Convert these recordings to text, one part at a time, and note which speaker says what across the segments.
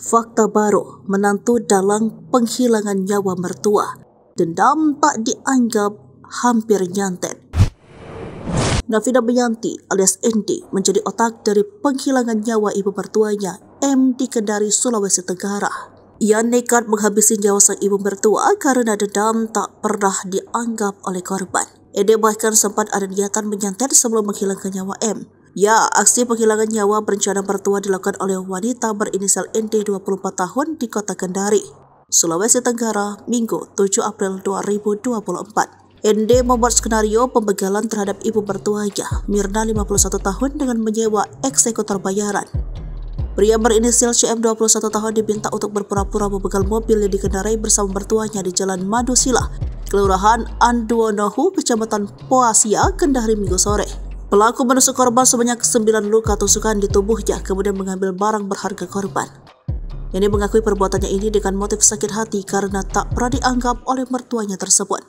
Speaker 1: Fakta baru menantu dalam penghilangan nyawa mertua. Dendam tak dianggap hampir nyantet. Nafida Bianti alias Endi menjadi otak dari penghilangan nyawa ibu mertuanya M di Kendari, Sulawesi Tenggara. Ia nekat menghabisi nyawa sang ibu mertua karena dendam tak pernah dianggap oleh korban. Ede bahkan sempat ada niatan menyantet sebelum menghilangkan nyawa M. Ya, aksi penghilangan nyawa berencana mertua dilakukan oleh wanita berinisial ND 24 tahun di kota Kendari, Sulawesi Tenggara, Minggu 7 April 2024. ND membuat skenario pembegalan terhadap ibu mertuanya, Mirna 51 tahun dengan menyewa eksekutor bayaran. Pria berinisial CM 21 tahun diminta untuk berpura-pura membegal mobil yang dikendarai bersama mertuanya di Jalan Madusila, Kelurahan Anduonohu, Kecamatan Poasia, Kendari Minggu sore. Pelaku menusuk korban sebanyak 9 luka tusukan di tubuhnya kemudian mengambil barang berharga korban. Ini mengakui perbuatannya ini dengan motif sakit hati karena tak pernah dianggap oleh mertuanya tersebut.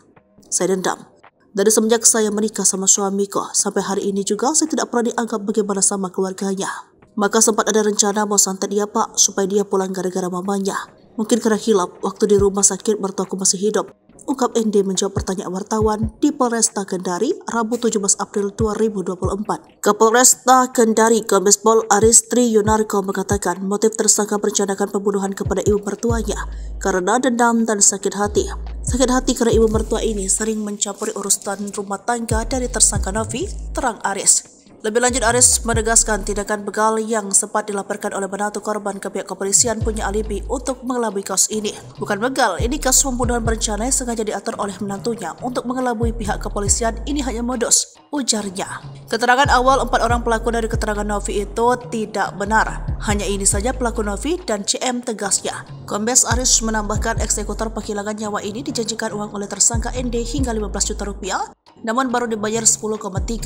Speaker 1: Saya dendam. Dari semenjak saya menikah sama suamiku, sampai hari ini juga saya tidak pernah dianggap bagaimana sama keluarganya. Maka sempat ada rencana mau santai dia pak supaya dia pulang gara-gara mamanya. Mungkin karena hilap, waktu di rumah sakit mertuaku masih hidup. Ungkap ND menjawab pertanyaan wartawan di Polresta Kendari, Rabu 17 April 2024. Kapolresta Kendari, Kombes Pol Aristri Yunarko mengatakan motif tersangka merencanakan pembunuhan kepada ibu mertuanya karena dendam dan sakit hati. Sakit hati karena ibu mertua ini sering mencampuri urusan rumah tangga dari tersangka Novi, terang Aris. Lebih lanjut, Aris menegaskan tindakan begal yang sempat dilaporkan oleh menantu korban ke pihak kepolisian punya alibi untuk mengelabui kasus ini. Bukan begal, ini kasus pembunuhan berencana yang sengaja diatur oleh menantunya untuk mengelabui pihak kepolisian ini hanya modus, ujarnya. Keterangan awal empat orang pelaku dari keterangan Novi itu tidak benar. Hanya ini saja pelaku Novi dan CM tegasnya. Kombes Aris menambahkan eksekutor penghilangan nyawa ini dijanjikan uang oleh tersangka ND hingga 15 juta rupiah, namun baru dibayar 10,3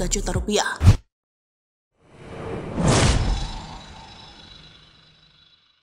Speaker 1: juta rupiah.